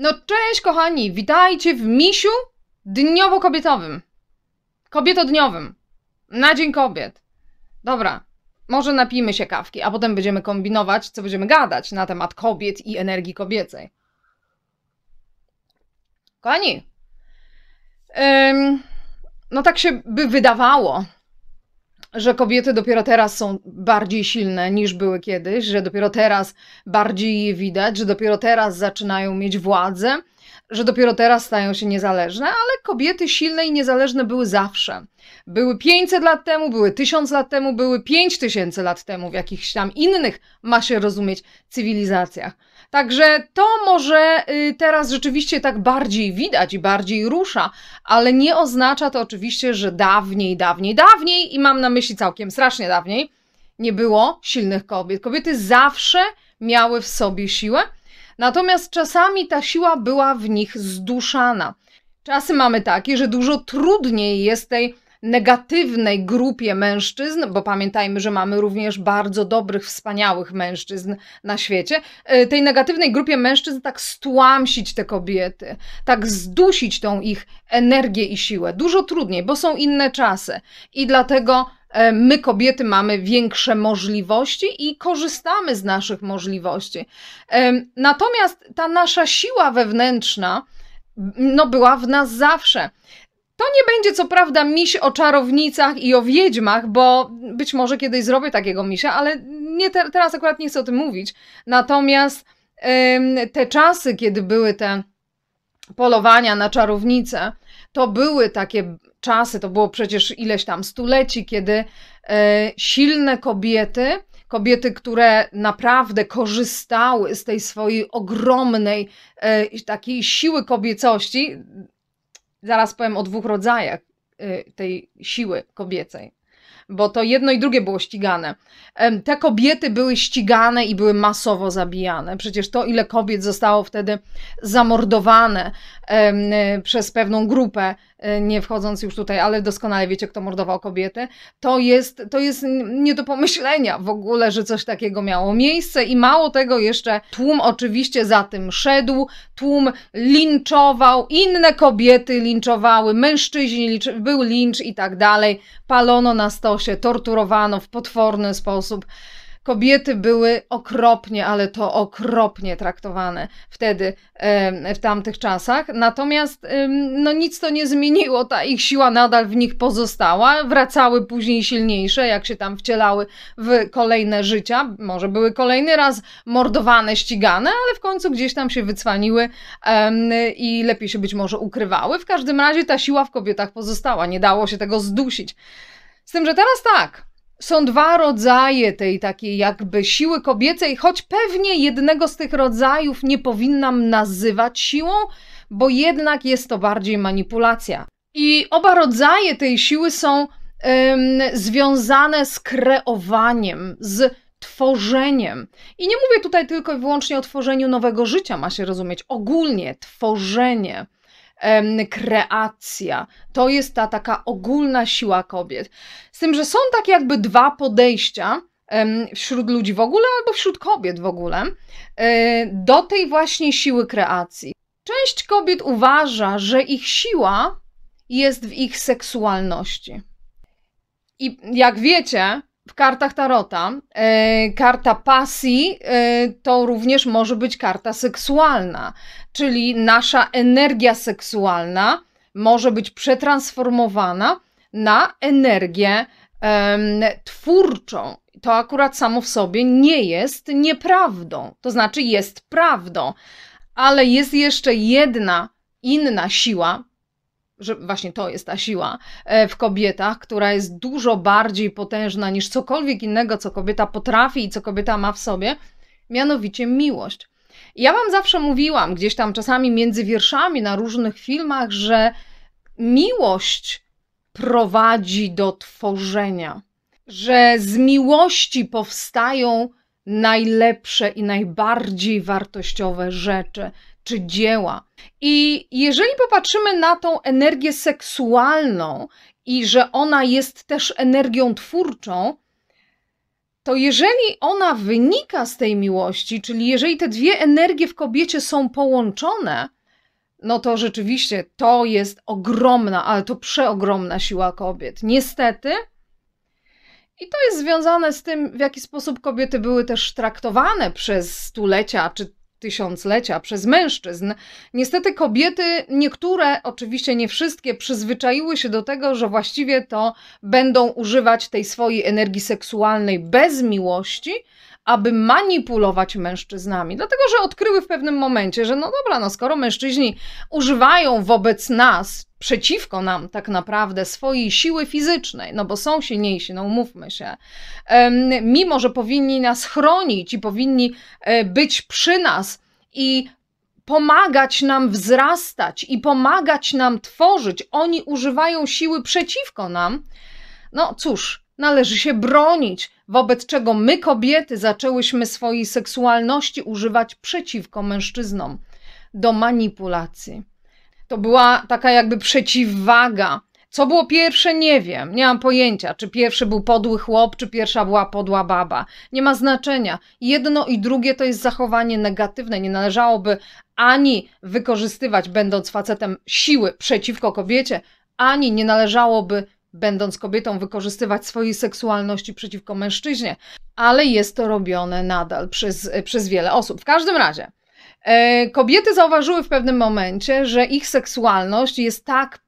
No cześć kochani, witajcie w misiu dniowo-kobietowym. Kobietodniowym. Na Dzień Kobiet. Dobra, może napijmy się kawki, a potem będziemy kombinować, co będziemy gadać na temat kobiet i energii kobiecej. Kochani, ym, no tak się by wydawało, że kobiety dopiero teraz są bardziej silne niż były kiedyś, że dopiero teraz bardziej je widać, że dopiero teraz zaczynają mieć władzę, że dopiero teraz stają się niezależne, ale kobiety silne i niezależne były zawsze. Były 500 lat temu, były 1000 lat temu, były 5000 lat temu w jakichś tam innych, ma się rozumieć, cywilizacjach. Także to może y, teraz rzeczywiście tak bardziej widać i bardziej rusza, ale nie oznacza to oczywiście, że dawniej, dawniej, dawniej i mam na myśli całkiem strasznie dawniej, nie było silnych kobiet. Kobiety zawsze miały w sobie siłę Natomiast czasami ta siła była w nich zduszana. Czasy mamy takie, że dużo trudniej jest tej negatywnej grupie mężczyzn, bo pamiętajmy, że mamy również bardzo dobrych, wspaniałych mężczyzn na świecie, e, tej negatywnej grupie mężczyzn tak stłamsić te kobiety, tak zdusić tą ich energię i siłę. Dużo trudniej, bo są inne czasy i dlatego E, my kobiety mamy większe możliwości i korzystamy z naszych możliwości. E, natomiast ta nasza siła wewnętrzna no, była w nas zawsze. To nie będzie co prawda miś o czarownicach i o wiedźmach, bo być może kiedyś zrobię takiego misia, ale nie te, teraz akurat nie chcę o tym mówić. Natomiast te czasy, kiedy były te polowania na czarownice, to były takie czasy, to było przecież ileś tam stuleci, kiedy e, silne kobiety, kobiety, które naprawdę korzystały z tej swojej ogromnej e, takiej siły kobiecości, zaraz powiem o dwóch rodzajach e, tej siły kobiecej bo to jedno i drugie było ścigane. Te kobiety były ścigane i były masowo zabijane. Przecież to, ile kobiet zostało wtedy zamordowane e, przez pewną grupę, e, nie wchodząc już tutaj, ale doskonale wiecie, kto mordował kobiety, to jest, to jest nie do pomyślenia w ogóle, że coś takiego miało miejsce i mało tego jeszcze tłum oczywiście za tym szedł, tłum linczował, inne kobiety linczowały, mężczyźni, był lincz i tak dalej, palono na sto się, torturowano w potworny sposób. Kobiety były okropnie, ale to okropnie traktowane wtedy, w tamtych czasach. Natomiast no, nic to nie zmieniło, ta ich siła nadal w nich pozostała. Wracały później silniejsze, jak się tam wcielały w kolejne życia. Może były kolejny raz mordowane, ścigane, ale w końcu gdzieś tam się wycwaniły i lepiej się być może ukrywały. W każdym razie ta siła w kobietach pozostała, nie dało się tego zdusić. Z tym, że teraz tak, są dwa rodzaje tej takiej jakby siły kobiecej, choć pewnie jednego z tych rodzajów nie powinnam nazywać siłą, bo jednak jest to bardziej manipulacja. I oba rodzaje tej siły są ym, związane z kreowaniem, z tworzeniem. I nie mówię tutaj tylko i wyłącznie o tworzeniu nowego życia, ma się rozumieć, ogólnie tworzenie kreacja. To jest ta taka ogólna siła kobiet. Z tym, że są takie jakby dwa podejścia wśród ludzi w ogóle albo wśród kobiet w ogóle e, do tej właśnie siły kreacji. Część kobiet uważa, że ich siła jest w ich seksualności. I jak wiecie, w kartach Tarota e, karta pasji e, to również może być karta seksualna, czyli nasza energia seksualna może być przetransformowana na energię e, twórczą. To akurat samo w sobie nie jest nieprawdą, to znaczy jest prawdą, ale jest jeszcze jedna inna siła, że właśnie to jest ta siła e, w kobietach, która jest dużo bardziej potężna niż cokolwiek innego, co kobieta potrafi i co kobieta ma w sobie, mianowicie miłość. Ja Wam zawsze mówiłam, gdzieś tam czasami między wierszami na różnych filmach, że miłość prowadzi do tworzenia, że z miłości powstają najlepsze i najbardziej wartościowe rzeczy czy dzieła. I jeżeli popatrzymy na tą energię seksualną i że ona jest też energią twórczą, to jeżeli ona wynika z tej miłości, czyli jeżeli te dwie energie w kobiecie są połączone, no to rzeczywiście to jest ogromna, ale to przeogromna siła kobiet. Niestety. I to jest związane z tym, w jaki sposób kobiety były też traktowane przez stulecia, czy tysiąclecia przez mężczyzn. Niestety kobiety, niektóre, oczywiście nie wszystkie, przyzwyczaiły się do tego, że właściwie to będą używać tej swojej energii seksualnej bez miłości, aby manipulować mężczyznami, dlatego że odkryły w pewnym momencie, że no dobra, no skoro mężczyźni używają wobec nas, przeciwko nam tak naprawdę swojej siły fizycznej, no bo są silniejsi, no umówmy się, mimo że powinni nas chronić i powinni e, być przy nas i pomagać nam wzrastać i pomagać nam tworzyć, oni używają siły przeciwko nam, no cóż, Należy się bronić, wobec czego my, kobiety, zaczęłyśmy swojej seksualności używać przeciwko mężczyznom do manipulacji. To była taka jakby przeciwwaga. Co było pierwsze, nie wiem, nie mam pojęcia, czy pierwszy był podły chłop, czy pierwsza była podła baba. Nie ma znaczenia. Jedno i drugie to jest zachowanie negatywne. Nie należałoby ani wykorzystywać, będąc facetem, siły przeciwko kobiecie, ani nie należałoby będąc kobietą, wykorzystywać swojej seksualności przeciwko mężczyźnie, ale jest to robione nadal przez, przez wiele osób. W każdym razie, e, Kobiety zauważyły w pewnym momencie, że ich seksualność jest tak,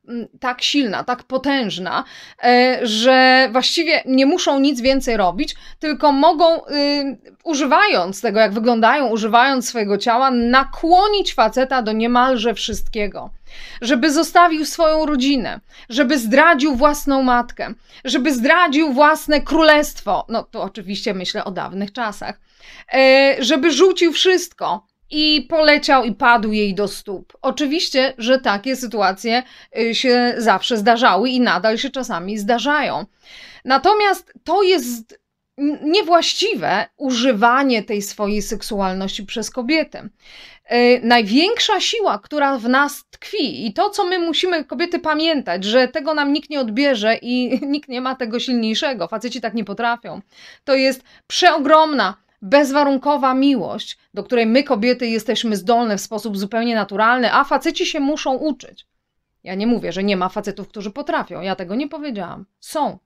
tak silna, tak potężna, e, że właściwie nie muszą nic więcej robić, tylko mogą, y, używając tego, jak wyglądają, używając swojego ciała, nakłonić faceta do niemalże wszystkiego żeby zostawił swoją rodzinę, żeby zdradził własną matkę, żeby zdradził własne królestwo. No to oczywiście myślę o dawnych czasach. E, żeby rzucił wszystko i poleciał i padł jej do stóp. Oczywiście, że takie sytuacje y, się zawsze zdarzały i nadal się czasami zdarzają. Natomiast to jest niewłaściwe używanie tej swojej seksualności przez kobietę. Y, największa siła, która w nas tkwi i to, co my musimy, kobiety, pamiętać, że tego nam nikt nie odbierze i nikt nie ma tego silniejszego, faceci tak nie potrafią, to jest przeogromna, bezwarunkowa miłość, do której my, kobiety, jesteśmy zdolne w sposób zupełnie naturalny, a faceci się muszą uczyć. Ja nie mówię, że nie ma facetów, którzy potrafią, ja tego nie powiedziałam. Są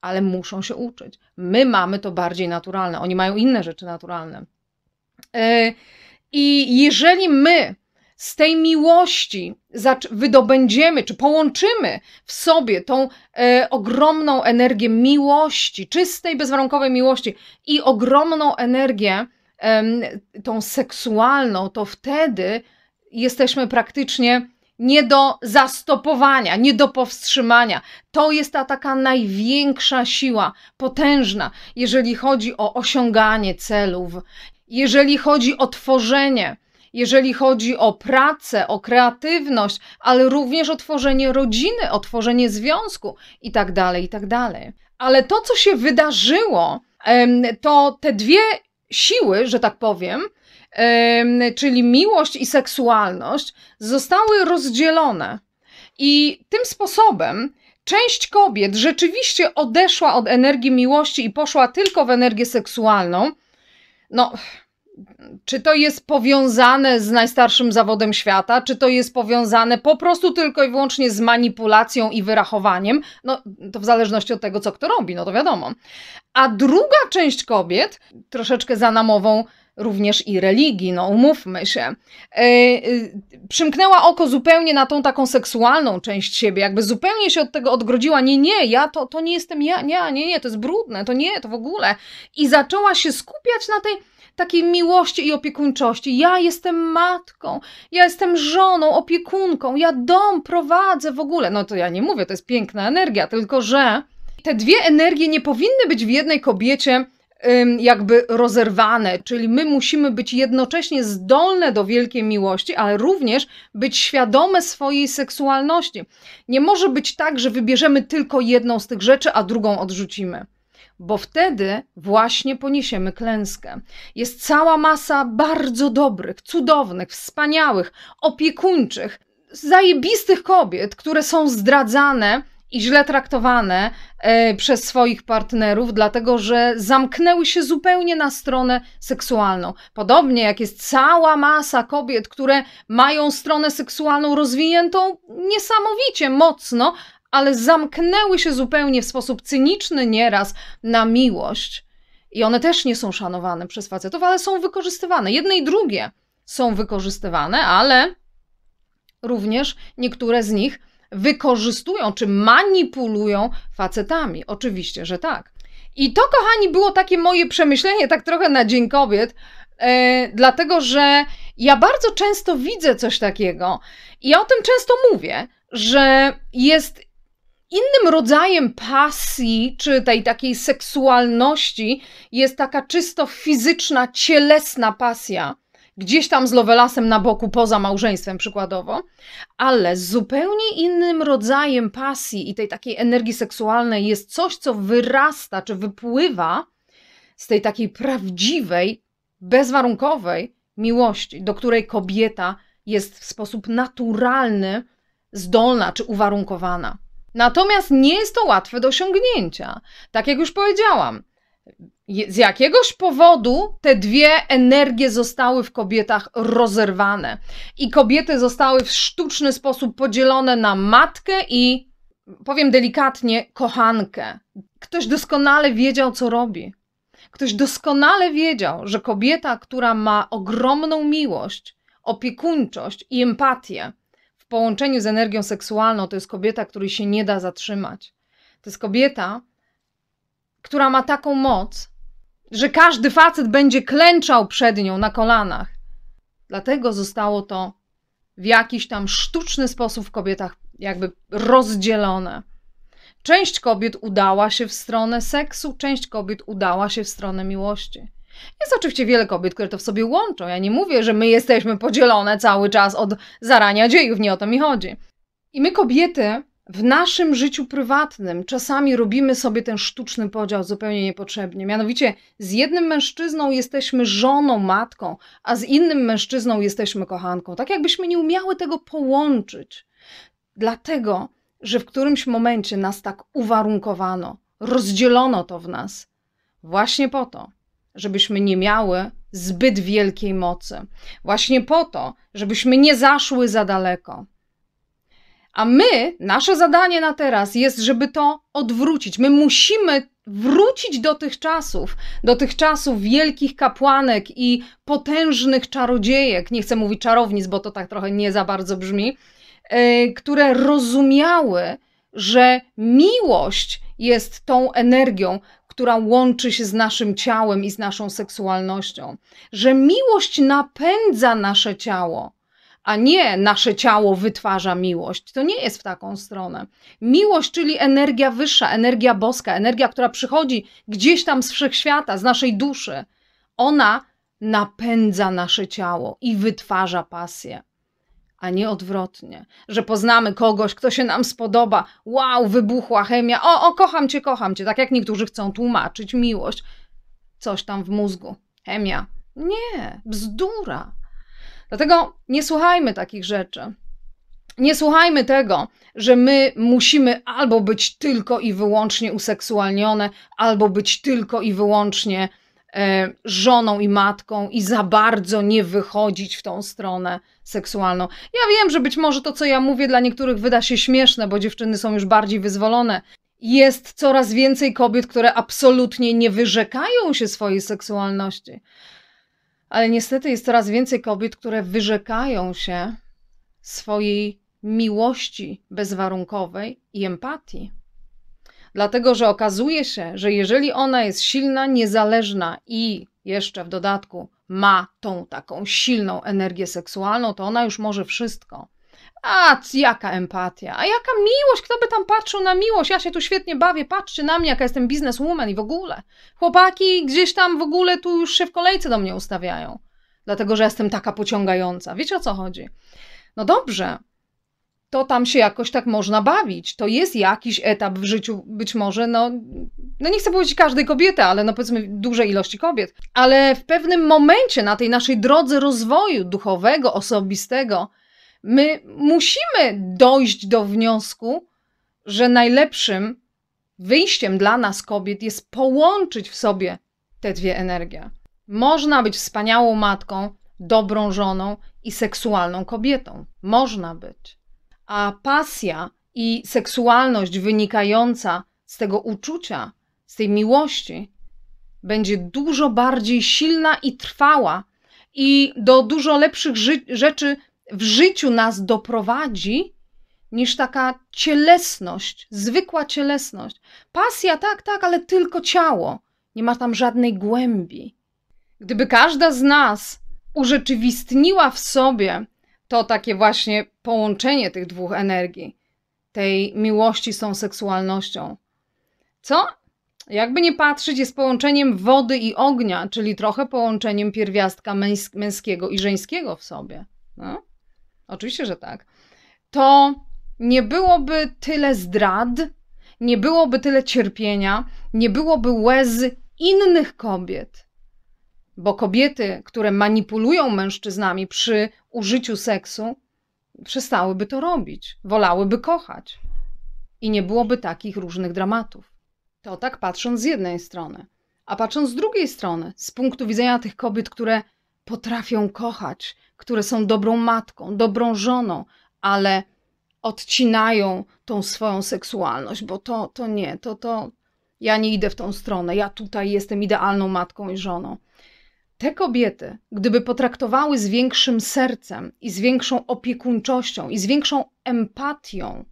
ale muszą się uczyć. My mamy to bardziej naturalne, oni mają inne rzeczy naturalne. Yy, i jeżeli my z tej miłości wydobędziemy, czy połączymy w sobie tą e, ogromną energię miłości, czystej, bezwarunkowej miłości i ogromną energię, e, tą seksualną, to wtedy jesteśmy praktycznie nie do zastopowania, nie do powstrzymania. To jest ta taka największa siła, potężna, jeżeli chodzi o osiąganie celów, jeżeli chodzi o tworzenie, jeżeli chodzi o pracę, o kreatywność, ale również o tworzenie rodziny, o tworzenie związku itd., tak itd. Tak ale to, co się wydarzyło, to te dwie siły, że tak powiem, czyli miłość i seksualność, zostały rozdzielone. I tym sposobem część kobiet rzeczywiście odeszła od energii miłości i poszła tylko w energię seksualną, no, czy to jest powiązane z najstarszym zawodem świata, czy to jest powiązane po prostu tylko i wyłącznie z manipulacją i wyrachowaniem, no to w zależności od tego, co kto robi, no to wiadomo. A druga część kobiet, troszeczkę za namową również i religii, no umówmy się. E, e, przymknęła oko zupełnie na tą taką seksualną część siebie, jakby zupełnie się od tego odgrodziła. Nie, nie, ja to, to nie jestem ja, nie, nie, nie, to jest brudne, to nie, to w ogóle. I zaczęła się skupiać na tej takiej miłości i opiekuńczości. Ja jestem matką, ja jestem żoną, opiekunką, ja dom prowadzę w ogóle. No to ja nie mówię, to jest piękna energia, tylko że te dwie energie nie powinny być w jednej kobiecie jakby rozerwane, czyli my musimy być jednocześnie zdolne do wielkiej miłości, ale również być świadome swojej seksualności. Nie może być tak, że wybierzemy tylko jedną z tych rzeczy, a drugą odrzucimy bo wtedy właśnie poniesiemy klęskę. Jest cała masa bardzo dobrych, cudownych, wspaniałych, opiekuńczych, zajebistych kobiet, które są zdradzane i źle traktowane e, przez swoich partnerów, dlatego że zamknęły się zupełnie na stronę seksualną. Podobnie jak jest cała masa kobiet, które mają stronę seksualną rozwiniętą niesamowicie mocno, ale zamknęły się zupełnie w sposób cyniczny nieraz na miłość. I one też nie są szanowane przez facetów, ale są wykorzystywane. Jedne i drugie są wykorzystywane, ale również niektóre z nich wykorzystują czy manipulują facetami. Oczywiście, że tak. I to, kochani, było takie moje przemyślenie, tak trochę na Dzień Kobiet, yy, dlatego że ja bardzo często widzę coś takiego i ja o tym często mówię, że jest innym rodzajem pasji czy tej takiej seksualności jest taka czysto fizyczna, cielesna pasja gdzieś tam z Lovelasem na boku, poza małżeństwem przykładowo, ale zupełnie innym rodzajem pasji i tej takiej energii seksualnej jest coś, co wyrasta czy wypływa z tej takiej prawdziwej, bezwarunkowej miłości, do której kobieta jest w sposób naturalny zdolna czy uwarunkowana. Natomiast nie jest to łatwe do osiągnięcia. Tak jak już powiedziałam, z jakiegoś powodu te dwie energie zostały w kobietach rozerwane. I kobiety zostały w sztuczny sposób podzielone na matkę i, powiem delikatnie, kochankę. Ktoś doskonale wiedział, co robi. Ktoś doskonale wiedział, że kobieta, która ma ogromną miłość, opiekuńczość i empatię w połączeniu z energią seksualną, to jest kobieta, której się nie da zatrzymać. To jest kobieta, która ma taką moc, że każdy facet będzie klęczał przed nią na kolanach. Dlatego zostało to w jakiś tam sztuczny sposób w kobietach jakby rozdzielone. Część kobiet udała się w stronę seksu, część kobiet udała się w stronę miłości. Jest oczywiście wiele kobiet, które to w sobie łączą. Ja nie mówię, że my jesteśmy podzielone cały czas od zarania dziejów, nie o to mi chodzi. I my kobiety w naszym życiu prywatnym czasami robimy sobie ten sztuczny podział zupełnie niepotrzebnie. Mianowicie z jednym mężczyzną jesteśmy żoną, matką, a z innym mężczyzną jesteśmy kochanką. Tak jakbyśmy nie umiały tego połączyć. Dlatego, że w którymś momencie nas tak uwarunkowano, rozdzielono to w nas. Właśnie po to, żebyśmy nie miały zbyt wielkiej mocy. Właśnie po to, żebyśmy nie zaszły za daleko a my, nasze zadanie na teraz jest, żeby to odwrócić. My musimy wrócić do tych czasów, do tych czasów wielkich kapłanek i potężnych czarodziejek. Nie chcę mówić czarownic, bo to tak trochę nie za bardzo brzmi, yy, które rozumiały, że miłość jest tą energią, która łączy się z naszym ciałem i z naszą seksualnością, że miłość napędza nasze ciało a nie nasze ciało wytwarza miłość. To nie jest w taką stronę. Miłość, czyli energia wyższa, energia boska, energia, która przychodzi gdzieś tam z wszechświata, z naszej duszy, ona napędza nasze ciało i wytwarza pasję. A nie odwrotnie, że poznamy kogoś, kto się nam spodoba. Wow, wybuchła chemia. O, o, kocham cię, kocham cię. Tak jak niektórzy chcą tłumaczyć miłość. Coś tam w mózgu. Chemia. Nie, bzdura. Dlatego nie słuchajmy takich rzeczy. Nie słuchajmy tego, że my musimy albo być tylko i wyłącznie useksualnione, albo być tylko i wyłącznie e, żoną i matką i za bardzo nie wychodzić w tą stronę seksualną. Ja wiem, że być może to, co ja mówię, dla niektórych wyda się śmieszne, bo dziewczyny są już bardziej wyzwolone. Jest coraz więcej kobiet, które absolutnie nie wyrzekają się swojej seksualności ale niestety jest coraz więcej kobiet, które wyrzekają się swojej miłości bezwarunkowej i empatii. Dlatego, że okazuje się, że jeżeli ona jest silna, niezależna i jeszcze w dodatku ma tą taką silną energię seksualną, to ona już może wszystko. A, jaka empatia, a jaka miłość, kto by tam patrzył na miłość, ja się tu świetnie bawię, patrzy na mnie, jaka jestem bizneswoman i w ogóle. Chłopaki gdzieś tam w ogóle tu już się w kolejce do mnie ustawiają, dlatego że jestem taka pociągająca. Wiecie o co chodzi? No dobrze, to tam się jakoś tak można bawić. To jest jakiś etap w życiu, być może, no, no nie chcę powiedzieć każdej kobiety, ale no powiedzmy dużej ilości kobiet. Ale w pewnym momencie na tej naszej drodze rozwoju duchowego, osobistego, My musimy dojść do wniosku, że najlepszym wyjściem dla nas kobiet jest połączyć w sobie te dwie energie. Można być wspaniałą matką, dobrą żoną i seksualną kobietą. Można być. A pasja i seksualność wynikająca z tego uczucia, z tej miłości, będzie dużo bardziej silna i trwała i do dużo lepszych rzeczy w życiu nas doprowadzi, niż taka cielesność, zwykła cielesność. Pasja, tak, tak, ale tylko ciało. Nie ma tam żadnej głębi. Gdyby każda z nas urzeczywistniła w sobie to takie właśnie połączenie tych dwóch energii, tej miłości z tą seksualnością, co jakby nie patrzeć, jest połączeniem wody i ognia, czyli trochę połączeniem pierwiastka męs męskiego i żeńskiego w sobie. No? Oczywiście, że tak. To nie byłoby tyle zdrad, nie byłoby tyle cierpienia, nie byłoby łez innych kobiet. Bo kobiety, które manipulują mężczyznami przy użyciu seksu, przestałyby to robić, wolałyby kochać. I nie byłoby takich różnych dramatów. To tak patrząc z jednej strony. A patrząc z drugiej strony, z punktu widzenia tych kobiet, które potrafią kochać, które są dobrą matką, dobrą żoną, ale odcinają tą swoją seksualność, bo to, to nie, to, to ja nie idę w tą stronę, ja tutaj jestem idealną matką i żoną. Te kobiety, gdyby potraktowały z większym sercem i z większą opiekuńczością i z większą empatią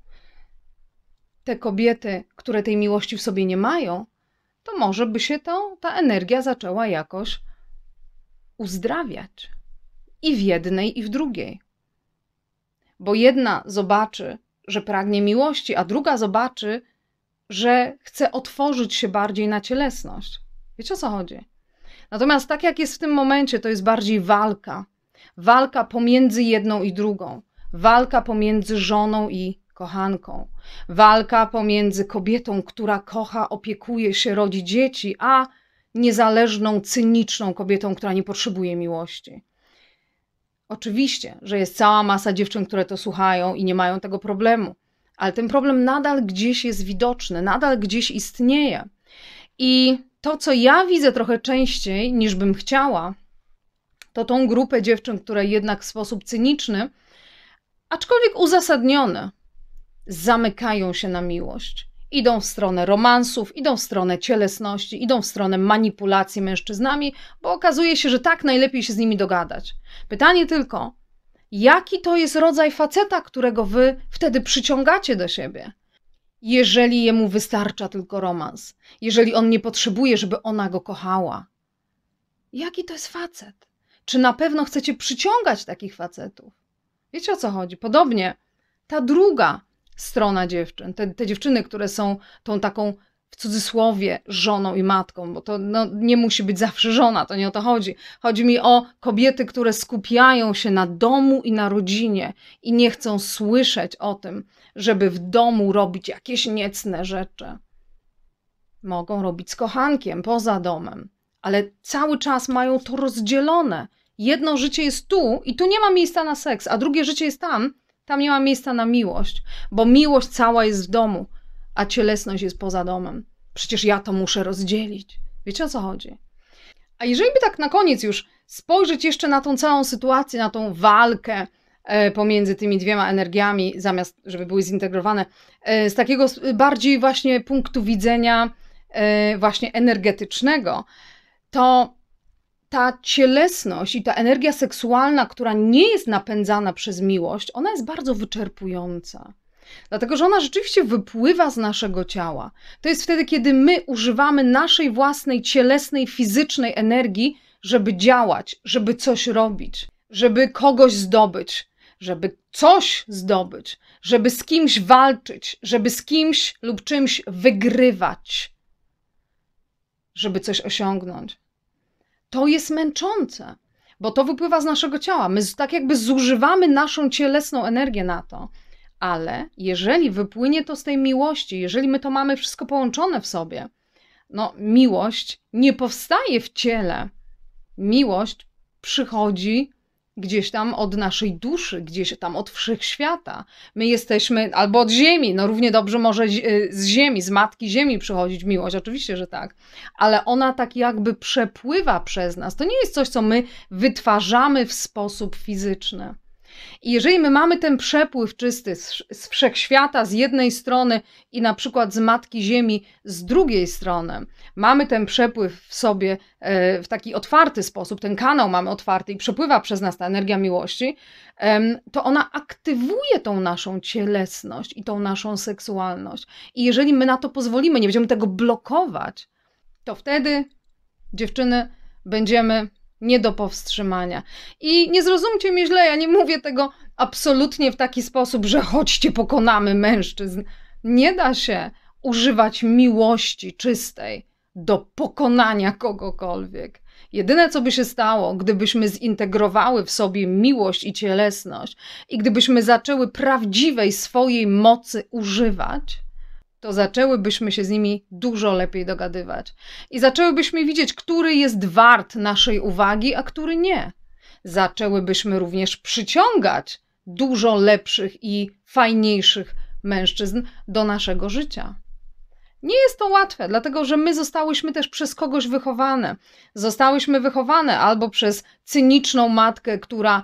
te kobiety, które tej miłości w sobie nie mają, to może by się to, ta energia zaczęła jakoś uzdrawiać i w jednej, i w drugiej. Bo jedna zobaczy, że pragnie miłości, a druga zobaczy, że chce otworzyć się bardziej na cielesność. Wiecie o co chodzi? Natomiast tak jak jest w tym momencie, to jest bardziej walka. Walka pomiędzy jedną i drugą. Walka pomiędzy żoną i kochanką. Walka pomiędzy kobietą, która kocha, opiekuje się, rodzi dzieci, a niezależną, cyniczną kobietą, która nie potrzebuje miłości. Oczywiście, że jest cała masa dziewczyn, które to słuchają i nie mają tego problemu, ale ten problem nadal gdzieś jest widoczny, nadal gdzieś istnieje. I to, co ja widzę trochę częściej niż bym chciała, to tą grupę dziewczyn, które jednak w sposób cyniczny, aczkolwiek uzasadniony, zamykają się na miłość idą w stronę romansów, idą w stronę cielesności, idą w stronę manipulacji mężczyznami, bo okazuje się, że tak najlepiej się z nimi dogadać. Pytanie tylko, jaki to jest rodzaj faceta, którego wy wtedy przyciągacie do siebie? Jeżeli jemu wystarcza tylko romans, jeżeli on nie potrzebuje, żeby ona go kochała. Jaki to jest facet? Czy na pewno chcecie przyciągać takich facetów? Wiecie o co chodzi? Podobnie ta druga, strona dziewczyn. Te, te dziewczyny, które są tą taką w cudzysłowie żoną i matką, bo to no, nie musi być zawsze żona, to nie o to chodzi. Chodzi mi o kobiety, które skupiają się na domu i na rodzinie i nie chcą słyszeć o tym, żeby w domu robić jakieś niecne rzeczy. Mogą robić z kochankiem poza domem, ale cały czas mają to rozdzielone. Jedno życie jest tu i tu nie ma miejsca na seks, a drugie życie jest tam tam nie ma miejsca na miłość, bo miłość cała jest w domu, a cielesność jest poza domem. Przecież ja to muszę rozdzielić. Wiecie o co chodzi? A jeżeli by tak na koniec już spojrzeć jeszcze na tą całą sytuację, na tą walkę e, pomiędzy tymi dwiema energiami, zamiast żeby były zintegrowane, e, z takiego bardziej właśnie punktu widzenia e, właśnie energetycznego, to ta cielesność i ta energia seksualna, która nie jest napędzana przez miłość, ona jest bardzo wyczerpująca. Dlatego, że ona rzeczywiście wypływa z naszego ciała. To jest wtedy, kiedy my używamy naszej własnej cielesnej, fizycznej energii, żeby działać, żeby coś robić, żeby kogoś zdobyć, żeby coś zdobyć, żeby z kimś walczyć, żeby z kimś lub czymś wygrywać, żeby coś osiągnąć to jest męczące, bo to wypływa z naszego ciała. My tak jakby zużywamy naszą cielesną energię na to. Ale jeżeli wypłynie to z tej miłości, jeżeli my to mamy wszystko połączone w sobie, no miłość nie powstaje w ciele. Miłość przychodzi gdzieś tam od naszej duszy, gdzieś tam od wszechświata. My jesteśmy albo od ziemi, no równie dobrze może y, z ziemi, z matki ziemi przychodzić miłość, oczywiście, że tak, ale ona tak jakby przepływa przez nas. To nie jest coś, co my wytwarzamy w sposób fizyczny. I jeżeli my mamy ten przepływ czysty z, z wszechświata z jednej strony i na przykład z Matki Ziemi z drugiej strony, mamy ten przepływ w sobie e, w taki otwarty sposób, ten kanał mamy otwarty i przepływa przez nas ta energia miłości, to ona aktywuje tą naszą cielesność i tą naszą seksualność. I jeżeli my na to pozwolimy, nie będziemy tego blokować, to wtedy, dziewczyny, będziemy nie do powstrzymania. I nie zrozumcie mnie źle, ja nie mówię tego absolutnie w taki sposób, że chodźcie, pokonamy mężczyzn. Nie da się używać miłości czystej do pokonania kogokolwiek. Jedyne, co by się stało, gdybyśmy zintegrowały w sobie miłość i cielesność i gdybyśmy zaczęły prawdziwej swojej mocy używać, to zaczęłybyśmy się z nimi dużo lepiej dogadywać i zaczęłybyśmy widzieć, który jest wart naszej uwagi, a który nie. Zaczęłybyśmy również przyciągać dużo lepszych i fajniejszych mężczyzn do naszego życia. Nie jest to łatwe, dlatego że my zostałyśmy też przez kogoś wychowane. Zostałyśmy wychowane albo przez cyniczną matkę, która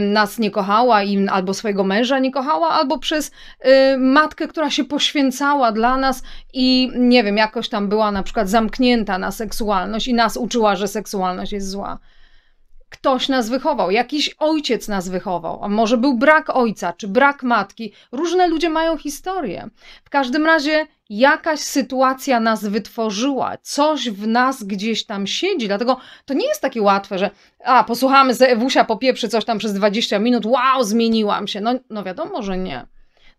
nas nie kochała i albo swojego męża nie kochała, albo przez y, matkę, która się poświęcała dla nas i nie wiem, jakoś tam była na przykład zamknięta na seksualność i nas uczyła, że seksualność jest zła ktoś nas wychował, jakiś ojciec nas wychował, a może był brak ojca czy brak matki. Różne ludzie mają historię. W każdym razie jakaś sytuacja nas wytworzyła, coś w nas gdzieś tam siedzi, dlatego to nie jest takie łatwe, że a, posłuchamy, ze Ewusia popieprzy coś tam przez 20 minut, wow, zmieniłam się. No, no wiadomo, że nie.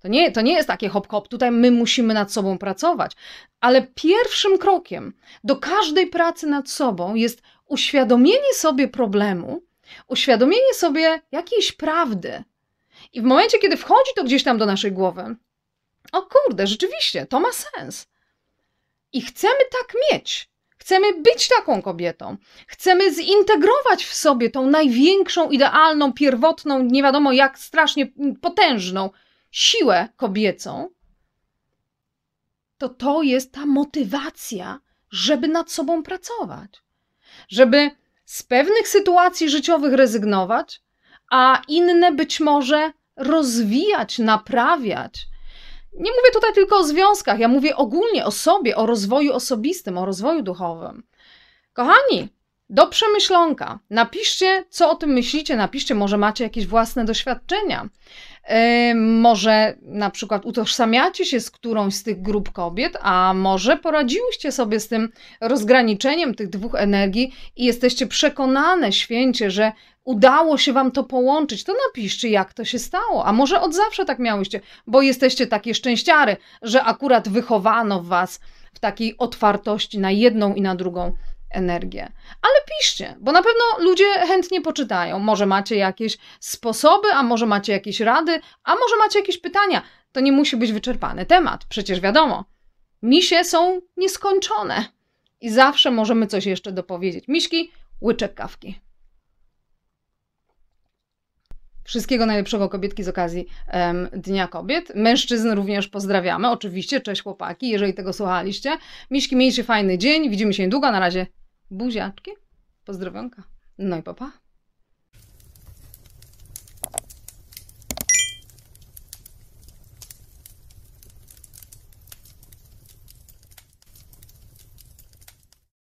To nie, to nie jest takie hop-hop, tutaj my musimy nad sobą pracować. Ale pierwszym krokiem do każdej pracy nad sobą jest uświadomienie sobie problemu, uświadomienie sobie jakiejś prawdy. I w momencie, kiedy wchodzi to gdzieś tam do naszej głowy, o kurde, rzeczywiście, to ma sens. I chcemy tak mieć. Chcemy być taką kobietą. Chcemy zintegrować w sobie tą największą, idealną, pierwotną, nie wiadomo jak strasznie potężną siłę kobiecą. To to jest ta motywacja, żeby nad sobą pracować żeby z pewnych sytuacji życiowych rezygnować, a inne być może rozwijać, naprawiać. Nie mówię tutaj tylko o związkach, ja mówię ogólnie o sobie, o rozwoju osobistym, o rozwoju duchowym. Kochani, do przemyślonka. Napiszcie, co o tym myślicie, napiszcie, może macie jakieś własne doświadczenia. E, może na przykład utożsamiacie się z którąś z tych grup kobiet, a może poradziłyście sobie z tym rozgraniczeniem tych dwóch energii i jesteście przekonane święcie, że udało się Wam to połączyć, to napiszcie, jak to się stało. A może od zawsze tak miałyście, bo jesteście takie szczęściary, że akurat wychowano Was w takiej otwartości na jedną i na drugą energię. Ale piszcie, bo na pewno ludzie chętnie poczytają. Może macie jakieś sposoby, a może macie jakieś rady, a może macie jakieś pytania. To nie musi być wyczerpany temat, przecież wiadomo. Misie są nieskończone i zawsze możemy coś jeszcze dopowiedzieć. Miśki, łyczek kawki. Wszystkiego najlepszego kobietki z okazji Dnia Kobiet. Mężczyzn również pozdrawiamy, oczywiście. Cześć chłopaki, jeżeli tego słuchaliście. Miśki, mieliście fajny dzień. Widzimy się niedługo. Na razie buziaczki, pozdrowionka. No i papa. Pa.